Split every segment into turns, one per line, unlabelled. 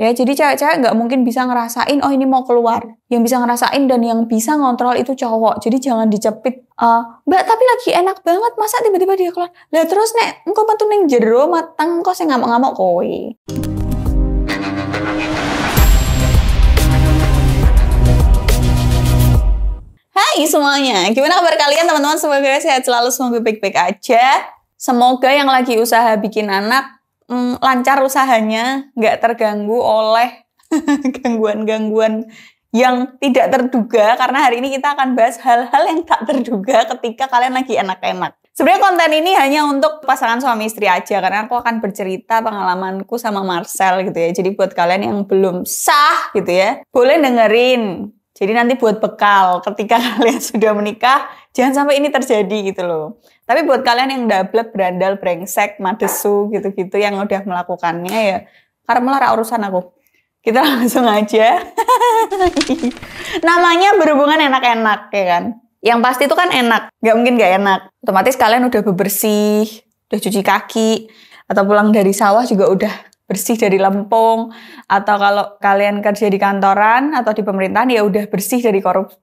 Ya, jadi cewek-cewek nggak mungkin bisa ngerasain, oh ini mau keluar. Yang bisa ngerasain dan yang bisa ngontrol itu cowok. Jadi jangan dicepit. Uh, Mbak, tapi lagi enak banget. Masa tiba-tiba dia keluar? Lah terus, Nek, engkau bantu neng jero matang kok saya ngamuk-ngamuk kowe. Hai semuanya, gimana kabar kalian teman-teman? Semoga sehat selalu, semoga baik-baik aja. Semoga yang lagi usaha bikin anak mm, lancar usahanya, nggak terganggu oleh gangguan-gangguan yang tidak terduga karena hari ini kita akan bahas hal-hal yang tak terduga ketika kalian lagi enak-enak. Sebenarnya konten ini hanya untuk pasangan suami istri aja karena aku akan bercerita pengalamanku sama Marcel gitu ya. Jadi buat kalian yang belum sah gitu ya, boleh dengerin jadi nanti buat bekal ketika kalian sudah menikah, jangan sampai ini terjadi gitu loh. Tapi buat kalian yang double berandal, brengsek, madesu gitu-gitu yang udah melakukannya ya, karena melara urusan aku. Kita langsung aja. Namanya berhubungan enak-enak ya kan. Yang pasti itu kan enak, Gak mungkin gak enak. Otomatis kalian udah bebersih, udah cuci kaki, atau pulang dari sawah juga udah bersih dari lempung atau kalau kalian kerja di kantoran atau di pemerintahan ya udah bersih dari korupsi.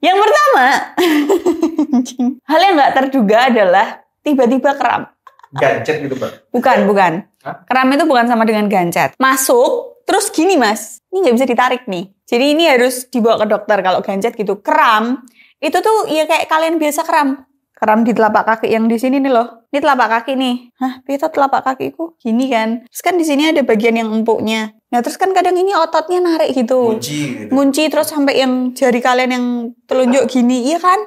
Yang pertama, hal yang nggak terduga adalah tiba-tiba kram. Gancet gitu, Pak. Bukan, bukan. Kram itu bukan sama dengan gancet. Masuk, terus gini, Mas. Ini nggak bisa ditarik nih. Jadi ini harus dibawa ke dokter kalau gancet gitu. Kram, itu tuh ya kayak kalian biasa kram keram di telapak kaki yang di sini nih loh. Ini telapak kaki nih. Hah, pita telapak kakiku gini kan. Terus kan di sini ada bagian yang empuknya. Nah, terus kan kadang ini ototnya narik gitu. Ngunci gitu. Ngunci terus sampai yang jari kalian yang telunjuk gini, iya kan?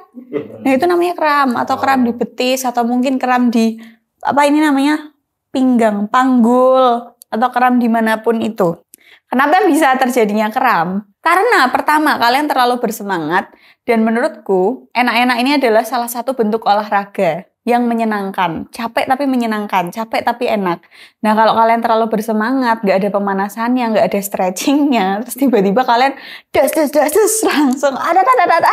Nah, itu namanya kram atau kram di betis atau mungkin kram di apa ini namanya? pinggang, panggul atau kram dimanapun itu. Kenapa bisa terjadinya kram? Karena pertama, kalian terlalu bersemangat dan menurutku enak-enak ini adalah salah satu bentuk olahraga yang menyenangkan. Capek tapi menyenangkan, capek tapi enak. Nah kalau kalian terlalu bersemangat, gak ada pemanasannya, gak ada stretchingnya, terus tiba-tiba kalian das das das, das langsung ada ada ada ada.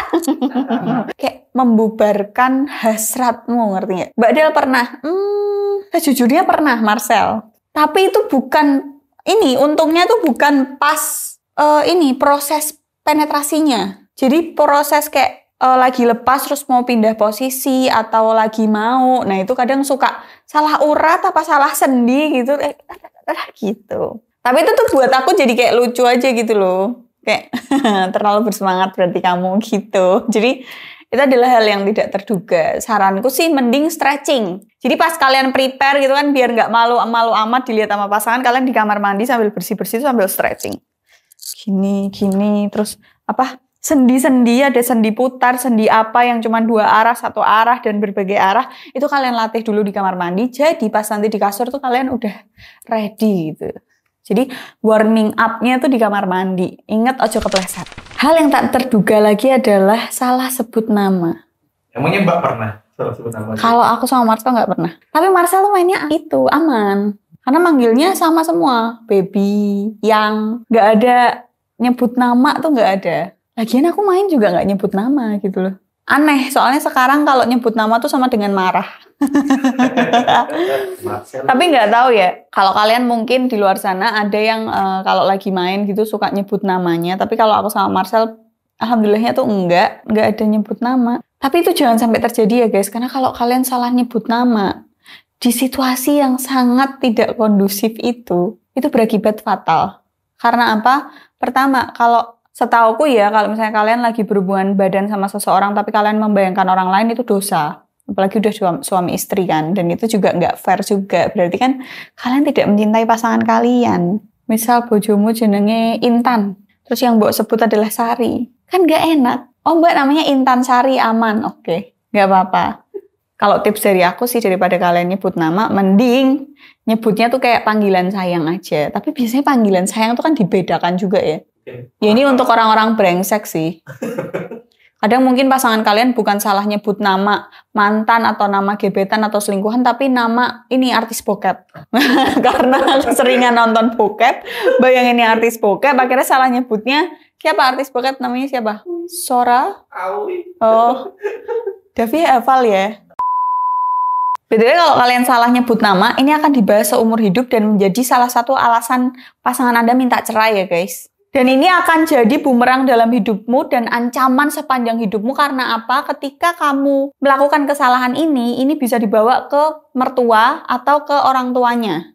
Kayak membubarkan hasratmu, ngerti nggak? Mbak Del pernah, hmm, sejujurnya pernah Marcel. Tapi itu bukan ini untungnya tuh bukan pas uh, ini proses penetrasinya. Jadi proses kayak uh, lagi lepas terus mau pindah posisi atau lagi mau. Nah, itu kadang suka salah urat apa salah sendi gitu eh gitu. Tapi itu tuh buat aku jadi kayak lucu aja gitu loh. Kayak terlalu bersemangat berarti kamu gitu. Jadi itu adalah hal yang tidak terduga. Saranku sih mending stretching. Jadi pas kalian prepare gitu kan biar nggak malu malu amat dilihat sama pasangan, kalian di kamar mandi sambil bersih bersih sambil stretching gini gini terus apa sendi-sendi ada sendi putar, sendi apa yang cuma dua arah, satu arah dan berbagai arah itu kalian latih dulu di kamar mandi. Jadi pas nanti di kasur tuh kalian udah ready gitu. Jadi warming upnya tuh di kamar mandi. Ingat ojo kepleset. Hal yang tak terduga lagi adalah salah sebut nama. Emangnya Mbak pernah salah sebut nama? Kalau aku sama Marcel nggak pernah. Tapi Marcel tuh mainnya itu aman. Karena manggilnya sama semua, baby, yang nggak ada nyebut nama tuh nggak ada. Lagian aku main juga nggak nyebut nama gitu loh. Aneh, soalnya sekarang kalau nyebut nama tuh sama dengan marah. Tapi nggak tahu ya, kalau kalian mungkin di luar sana ada yang uh, kalau lagi main gitu suka nyebut namanya. Tapi kalau aku sama Marcel, alhamdulillahnya tuh enggak, nggak ada nyebut nama. Tapi itu jangan sampai terjadi ya guys, karena kalau kalian salah nyebut nama, di situasi yang sangat tidak kondusif itu, itu berakibat fatal. Karena apa? Pertama, kalau setauku ya, kalau misalnya kalian lagi berhubungan badan sama seseorang, tapi kalian membayangkan orang lain itu dosa. Apalagi udah suami, istri kan, dan itu juga nggak fair juga. Berarti kan kalian tidak mencintai pasangan kalian. Misal bojomu jenenge Intan, terus yang mbok sebut adalah Sari. Kan nggak enak. Oh mbak namanya Intan Sari aman, oke. Okay. Nggak apa-apa kalau tips dari aku sih daripada kalian nyebut nama, mending nyebutnya tuh kayak panggilan sayang aja. Tapi biasanya panggilan sayang tuh kan dibedakan juga ya. Ya ini untuk orang-orang brengsek sih. Kadang mungkin pasangan kalian bukan salah nyebut nama mantan atau nama gebetan atau selingkuhan, tapi nama ini artis bokep. Karena seringan nonton bokep, bayangin ini artis bokep, akhirnya salah nyebutnya siapa artis bokep namanya siapa? Sora? Awi. Oh. Davi Eval ya? BTW kalau kalian salah nyebut nama, ini akan dibahas seumur hidup dan menjadi salah satu alasan pasangan Anda minta cerai ya guys. Dan ini akan jadi bumerang dalam hidupmu dan ancaman sepanjang hidupmu karena apa? Ketika kamu melakukan kesalahan ini, ini bisa dibawa ke mertua atau ke orang tuanya.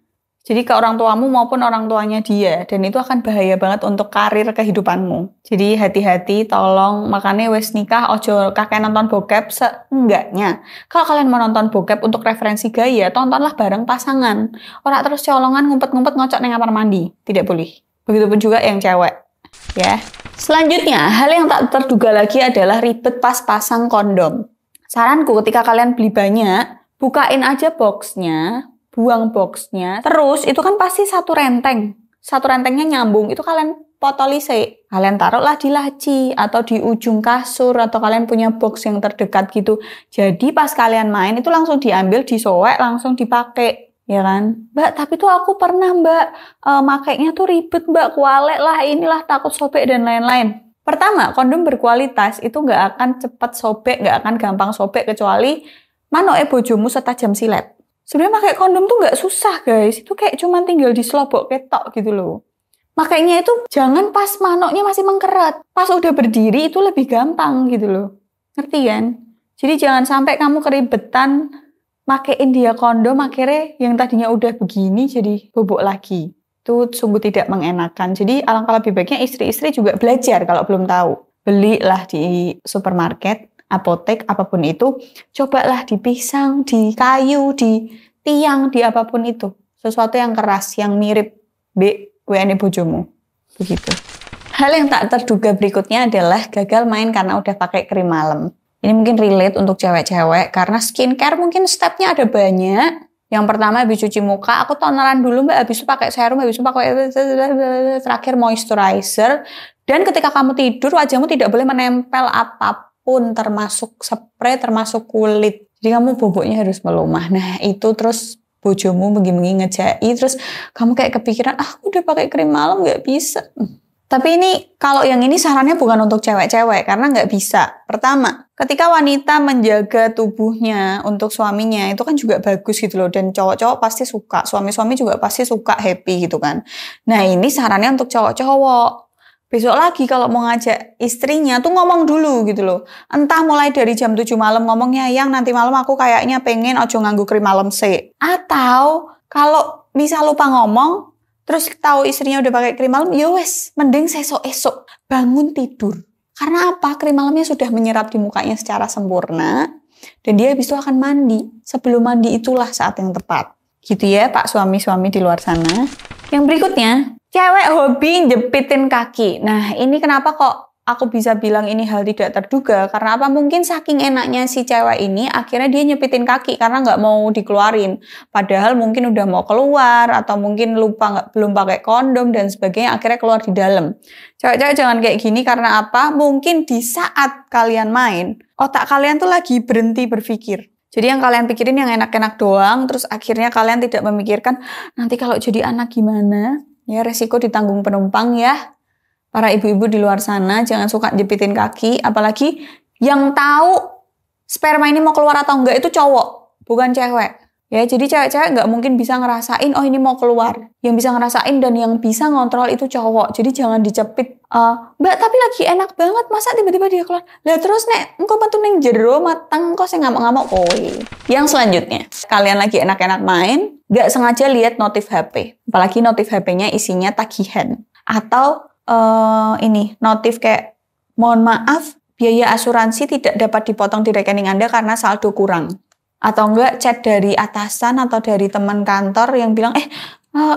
Jadi ke orang tuamu maupun orang tuanya dia dan itu akan bahaya banget untuk karir kehidupanmu. Jadi hati-hati tolong makanya wes nikah ojo kakek nonton bokep seenggaknya. Kalau kalian mau nonton bokep untuk referensi gaya tontonlah bareng pasangan. Orang terus colongan ngumpet-ngumpet ngocok neng kamar mandi. Tidak boleh. Begitupun juga yang cewek. Ya. Selanjutnya, hal yang tak terduga lagi adalah ribet pas pasang kondom. Saranku ketika kalian beli banyak, bukain aja boxnya, buang boxnya. Terus itu kan pasti satu renteng. Satu rentengnya nyambung. Itu kalian potolise. Kalian taruhlah di laci atau di ujung kasur atau kalian punya box yang terdekat gitu. Jadi pas kalian main itu langsung diambil, disowek, langsung dipakai. Ya kan? Mbak, tapi tuh aku pernah mbak e, makainya tuh ribet mbak, kualek lah, inilah takut sobek dan lain-lain. Pertama, kondom berkualitas itu nggak akan cepat sobek, nggak akan gampang sobek kecuali manoe bojomu setajam silet. Sebenarnya pakai kondom tuh nggak susah guys, itu kayak cuman tinggal di selobok ketok gitu loh. Makanya itu jangan pas manoknya masih mengkeret, pas udah berdiri itu lebih gampang gitu loh. Ngerti kan? Jadi jangan sampai kamu keribetan makein dia kondom akhirnya yang tadinya udah begini jadi bobok lagi. Itu sungguh tidak mengenakan. Jadi alangkah lebih baiknya istri-istri juga belajar kalau belum tahu. Belilah di supermarket apotek apapun itu, cobalah di pisang, di kayu, di tiang, di apapun itu. Sesuatu yang keras, yang mirip B, WNE bojomu. Begitu. Hal yang tak terduga berikutnya adalah gagal main karena udah pakai krim malam. Ini mungkin relate untuk cewek-cewek karena skincare mungkin stepnya ada banyak. Yang pertama habis cuci muka, aku toneran dulu mbak, habis itu pakai serum, habis itu pakai terakhir moisturizer. Dan ketika kamu tidur, wajahmu tidak boleh menempel apapun pun termasuk spray termasuk kulit jadi kamu boboknya harus melumah nah itu terus bojomu begini begini ngejai terus kamu kayak kepikiran ah aku udah pakai krim malam nggak bisa hmm. tapi ini kalau yang ini sarannya bukan untuk cewek-cewek karena nggak bisa. Pertama, ketika wanita menjaga tubuhnya untuk suaminya itu kan juga bagus gitu loh dan cowok-cowok pasti suka, suami-suami juga pasti suka happy gitu kan. Nah ini sarannya untuk cowok-cowok Besok lagi kalau mau ngajak istrinya tuh ngomong dulu gitu loh. Entah mulai dari jam 7 malam ngomongnya yang nanti malam aku kayaknya pengen ojo nganggu krim malam sih. Atau kalau bisa lupa ngomong terus tahu istrinya udah pakai krim malam, ya wes, mending sesok-esok bangun tidur. Karena apa? Krim malamnya sudah menyerap di mukanya secara sempurna dan dia habis itu akan mandi. Sebelum mandi itulah saat yang tepat. Gitu ya Pak suami-suami di luar sana. Yang berikutnya, Cewek hobi jepitin kaki. Nah, ini kenapa kok aku bisa bilang ini hal tidak terduga? Karena apa? Mungkin saking enaknya si cewek ini, akhirnya dia nyepitin kaki karena nggak mau dikeluarin. Padahal mungkin udah mau keluar atau mungkin lupa nggak belum pakai kondom dan sebagainya, akhirnya keluar di dalam. Cewek-cewek jangan kayak gini karena apa? Mungkin di saat kalian main, otak kalian tuh lagi berhenti berpikir. Jadi yang kalian pikirin yang enak-enak doang, terus akhirnya kalian tidak memikirkan nanti kalau jadi anak gimana, Ya resiko ditanggung penumpang ya. Para ibu-ibu di luar sana jangan suka jepitin kaki, apalagi yang tahu sperma ini mau keluar atau enggak itu cowok, bukan cewek. Ya, jadi cewek-cewek nggak mungkin bisa ngerasain, oh ini mau keluar. Yang bisa ngerasain dan yang bisa ngontrol itu cowok. Jadi jangan dicepit. Uh, eh, Mbak, tapi lagi enak banget, masa tiba-tiba dia keluar? Lah terus, Nek, engkau bantu neng jero mateng, kok saya ngamuk-ngamuk. Oh, iya. Yang selanjutnya, kalian lagi enak-enak main, gak sengaja lihat notif HP. Apalagi notif HP-nya isinya tagihan. Atau uh, ini, notif kayak, mohon maaf, biaya asuransi tidak dapat dipotong di rekening Anda karena saldo kurang. Atau enggak chat dari atasan atau dari teman kantor yang bilang, eh, uh,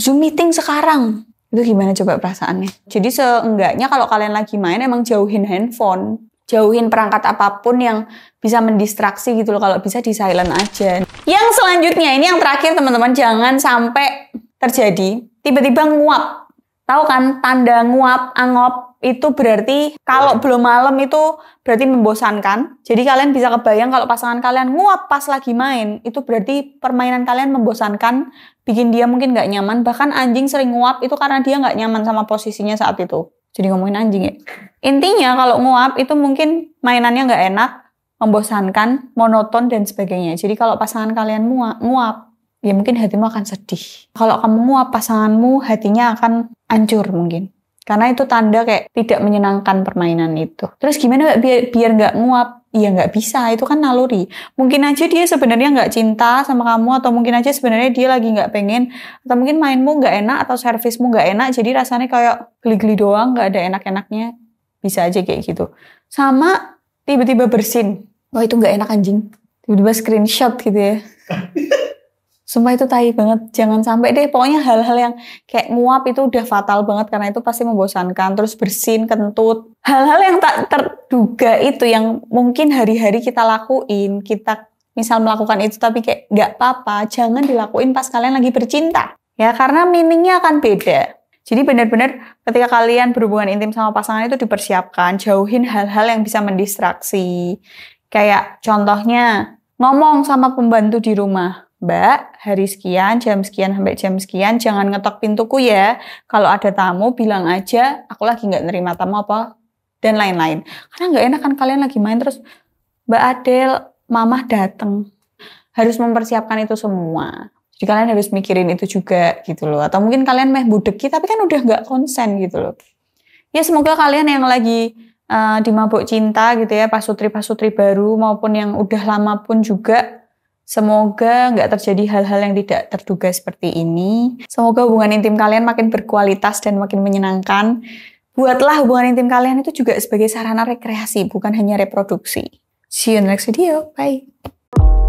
Zoom meeting sekarang. Itu gimana coba perasaannya? Jadi seenggaknya kalau kalian lagi main emang jauhin handphone jauhin perangkat apapun yang bisa mendistraksi gitu loh kalau bisa di silent aja. Yang selanjutnya ini yang terakhir teman-teman jangan sampai terjadi tiba-tiba nguap. Tahu kan tanda nguap, angop itu berarti kalau iya. belum malam itu berarti membosankan. Jadi kalian bisa kebayang kalau pasangan kalian nguap pas lagi main, itu berarti permainan kalian membosankan, bikin dia mungkin nggak nyaman. Bahkan anjing sering nguap itu karena dia nggak nyaman sama posisinya saat itu jadi ngomongin anjing ya. Intinya kalau nguap itu mungkin mainannya nggak enak, membosankan, monoton dan sebagainya. Jadi kalau pasangan kalian nguap, ya mungkin hatimu akan sedih. Kalau kamu nguap pasanganmu hatinya akan hancur mungkin. Karena itu tanda kayak tidak menyenangkan permainan itu. Terus gimana biar biar nggak nguap? ya nggak bisa itu kan naluri mungkin aja dia sebenarnya nggak cinta sama kamu atau mungkin aja sebenarnya dia lagi nggak pengen atau mungkin mainmu nggak enak atau servismu nggak enak jadi rasanya kayak geli-geli doang nggak ada enak-enaknya bisa aja kayak gitu sama tiba-tiba bersin wah itu nggak enak anjing tiba-tiba screenshot gitu ya Sumpah itu tai banget, jangan sampai deh. Pokoknya hal-hal yang kayak nguap itu udah fatal banget karena itu pasti membosankan. Terus bersin, kentut, hal-hal yang tak terduga itu yang mungkin hari-hari kita lakuin, kita misal melakukan itu tapi kayak nggak apa-apa, jangan dilakuin pas kalian lagi bercinta. Ya karena meaningnya akan beda. Jadi benar-benar ketika kalian berhubungan intim sama pasangan itu dipersiapkan, jauhin hal-hal yang bisa mendistraksi. Kayak contohnya ngomong sama pembantu di rumah. Mbak, hari sekian, jam sekian sampai jam sekian, jangan ngetok pintuku ya. Kalau ada tamu, bilang aja, aku lagi nggak nerima tamu apa, dan lain-lain. Karena nggak enak kan kalian lagi main terus, Mbak Adel, Mamah dateng. Harus mempersiapkan itu semua. Jadi kalian harus mikirin itu juga gitu loh. Atau mungkin kalian meh budeki, tapi kan udah nggak konsen gitu loh. Ya semoga kalian yang lagi uh, eh, di mabuk cinta gitu ya, pasutri-pasutri baru maupun yang udah lama pun juga Semoga nggak terjadi hal-hal yang tidak terduga seperti ini. Semoga hubungan intim kalian makin berkualitas dan makin menyenangkan. Buatlah hubungan intim kalian itu juga sebagai sarana rekreasi, bukan hanya reproduksi. See you in the next video. Bye.